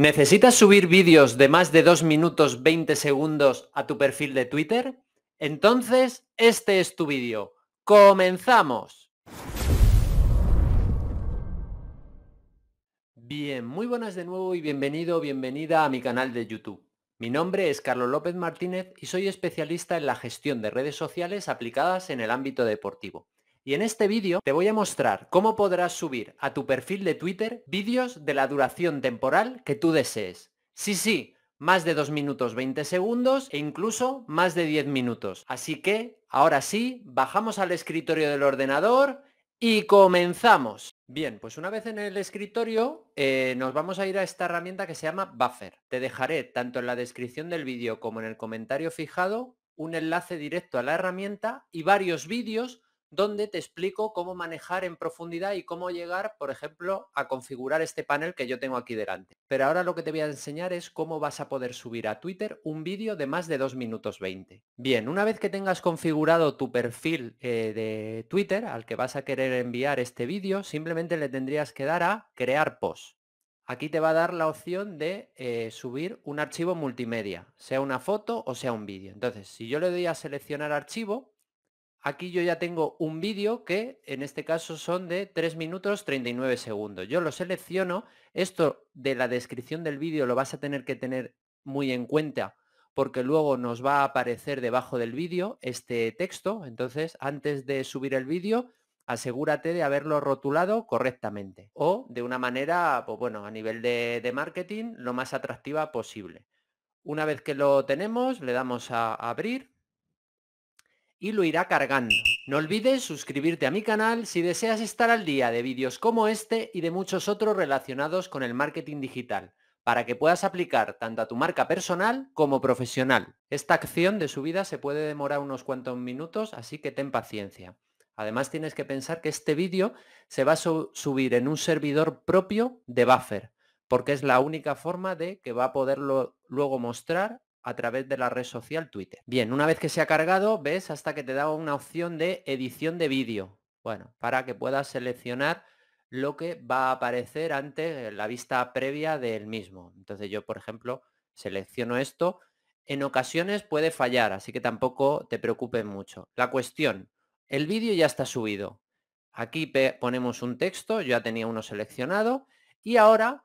¿Necesitas subir vídeos de más de 2 minutos 20 segundos a tu perfil de Twitter? Entonces, este es tu vídeo. ¡Comenzamos! Bien, muy buenas de nuevo y bienvenido o bienvenida a mi canal de YouTube. Mi nombre es Carlos López Martínez y soy especialista en la gestión de redes sociales aplicadas en el ámbito deportivo. Y en este vídeo te voy a mostrar cómo podrás subir a tu perfil de Twitter vídeos de la duración temporal que tú desees. Sí, sí, más de 2 minutos 20 segundos e incluso más de 10 minutos. Así que, ahora sí, bajamos al escritorio del ordenador y comenzamos. Bien, pues una vez en el escritorio eh, nos vamos a ir a esta herramienta que se llama Buffer. Te dejaré tanto en la descripción del vídeo como en el comentario fijado un enlace directo a la herramienta y varios vídeos donde te explico cómo manejar en profundidad y cómo llegar, por ejemplo, a configurar este panel que yo tengo aquí delante. Pero ahora lo que te voy a enseñar es cómo vas a poder subir a Twitter un vídeo de más de 2 minutos 20. Bien, una vez que tengas configurado tu perfil eh, de Twitter al que vas a querer enviar este vídeo, simplemente le tendrías que dar a crear post. Aquí te va a dar la opción de eh, subir un archivo multimedia, sea una foto o sea un vídeo. Entonces, si yo le doy a seleccionar archivo, Aquí yo ya tengo un vídeo que en este caso son de 3 minutos 39 segundos. Yo lo selecciono. Esto de la descripción del vídeo lo vas a tener que tener muy en cuenta porque luego nos va a aparecer debajo del vídeo este texto. Entonces, antes de subir el vídeo, asegúrate de haberlo rotulado correctamente o de una manera, pues bueno, a nivel de, de marketing, lo más atractiva posible. Una vez que lo tenemos, le damos a abrir y lo irá cargando. No olvides suscribirte a mi canal si deseas estar al día de vídeos como este y de muchos otros relacionados con el marketing digital, para que puedas aplicar tanto a tu marca personal como profesional. Esta acción de subida se puede demorar unos cuantos minutos, así que ten paciencia. Además tienes que pensar que este vídeo se va a subir en un servidor propio de Buffer, porque es la única forma de que va a poderlo luego mostrar a través de la red social Twitter. Bien, una vez que se ha cargado, ves hasta que te da una opción de edición de vídeo. Bueno, para que puedas seleccionar lo que va a aparecer ante la vista previa del mismo. Entonces yo, por ejemplo, selecciono esto. En ocasiones puede fallar, así que tampoco te preocupes mucho. La cuestión, el vídeo ya está subido. Aquí ponemos un texto, yo ya tenía uno seleccionado. Y ahora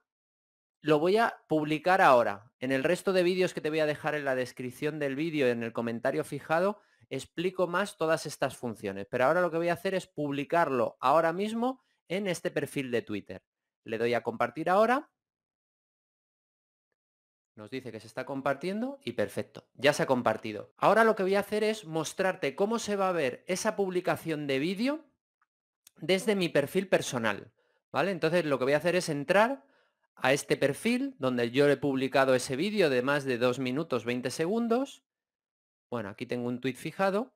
lo voy a publicar ahora. En el resto de vídeos que te voy a dejar en la descripción del vídeo, en el comentario fijado, explico más todas estas funciones. Pero ahora lo que voy a hacer es publicarlo ahora mismo en este perfil de Twitter. Le doy a compartir ahora. Nos dice que se está compartiendo y perfecto, ya se ha compartido. Ahora lo que voy a hacer es mostrarte cómo se va a ver esa publicación de vídeo desde mi perfil personal. ¿Vale? Entonces lo que voy a hacer es entrar a este perfil donde yo he publicado ese vídeo de más de 2 minutos 20 segundos. Bueno, aquí tengo un tweet fijado.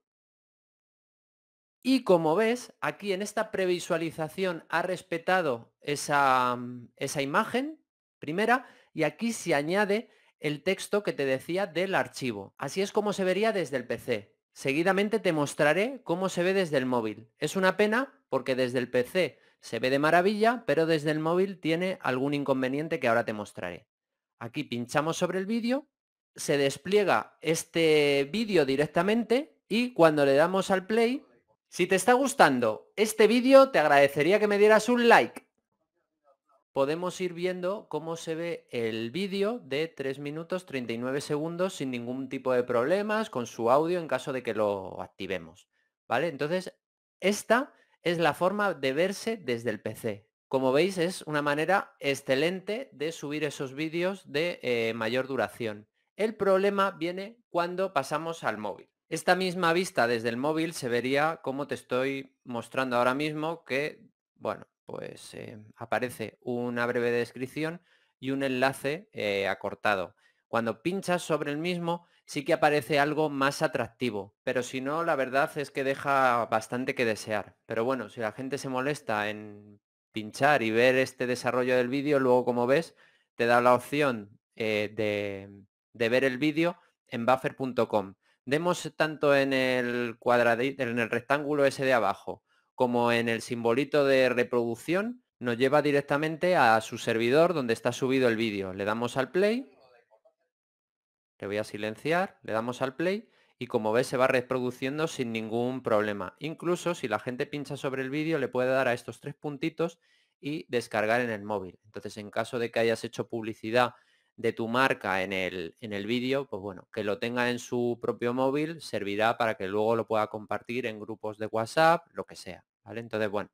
Y como ves, aquí en esta previsualización ha respetado esa, mm, esa imagen primera y aquí se añade el texto que te decía del archivo. Así es como se vería desde el PC. Seguidamente te mostraré cómo se ve desde el móvil. Es una pena porque desde el PC se ve de maravilla, pero desde el móvil tiene algún inconveniente que ahora te mostraré. Aquí pinchamos sobre el vídeo, se despliega este vídeo directamente y cuando le damos al play, si te está gustando este vídeo, te agradecería que me dieras un like. Podemos ir viendo cómo se ve el vídeo de 3 minutos 39 segundos sin ningún tipo de problemas con su audio en caso de que lo activemos. ¿Vale? Entonces, esta es la forma de verse desde el PC. Como veis, es una manera excelente de subir esos vídeos de eh, mayor duración. El problema viene cuando pasamos al móvil. Esta misma vista desde el móvil se vería como te estoy mostrando ahora mismo, que, bueno, pues eh, aparece una breve descripción y un enlace eh, acortado. Cuando pinchas sobre el mismo, sí que aparece algo más atractivo. Pero si no, la verdad es que deja bastante que desear. Pero bueno, si la gente se molesta en pinchar y ver este desarrollo del vídeo, luego como ves, te da la opción eh, de, ver el vídeo en buffer.com. Demos tanto en el cuadradito, en el rectángulo ese de abajo, como en el simbolito de reproducción, nos lleva directamente a su servidor donde está subido el vídeo. Le damos al play le voy a silenciar, le damos al play y como ves se va reproduciendo sin ningún problema. Incluso si la gente pincha sobre el vídeo le puede dar a estos tres puntitos y descargar en el móvil. Entonces en caso de que hayas hecho publicidad de tu marca en el, vídeo, pues bueno, que lo tenga en su propio móvil servirá para que luego lo pueda compartir en grupos de WhatsApp, lo que sea. ¿vale? Entonces, bueno,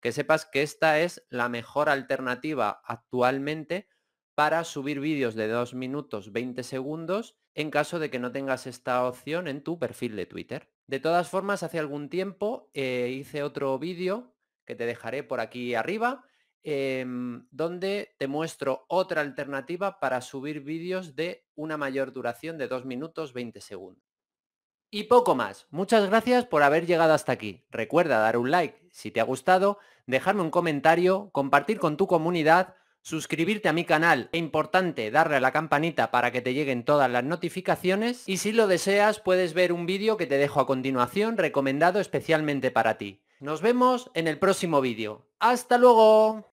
que sepas que esta es la mejor alternativa actualmente para subir vídeos de 2 minutos 20 segundos en caso de que no tengas esta opción en tu perfil de Twitter. De todas formas, hace algún tiempo eh, hice otro vídeo que te dejaré por aquí arriba, em, donde te muestro otra alternativa para subir vídeos de una mayor duración de 2 minutos 20 segundos. Y poco más. Muchas gracias por haber llegado hasta aquí. Recuerda dar un like si te ha gustado, dejarme un comentario, compartir con tu comunidad suscribirte a mi canal, es importante darle a la campanita para que te lleguen todas las notificaciones y si lo deseas puedes ver un vídeo que te dejo a continuación recomendado especialmente para ti. Nos vemos en el próximo vídeo. ¡Hasta luego!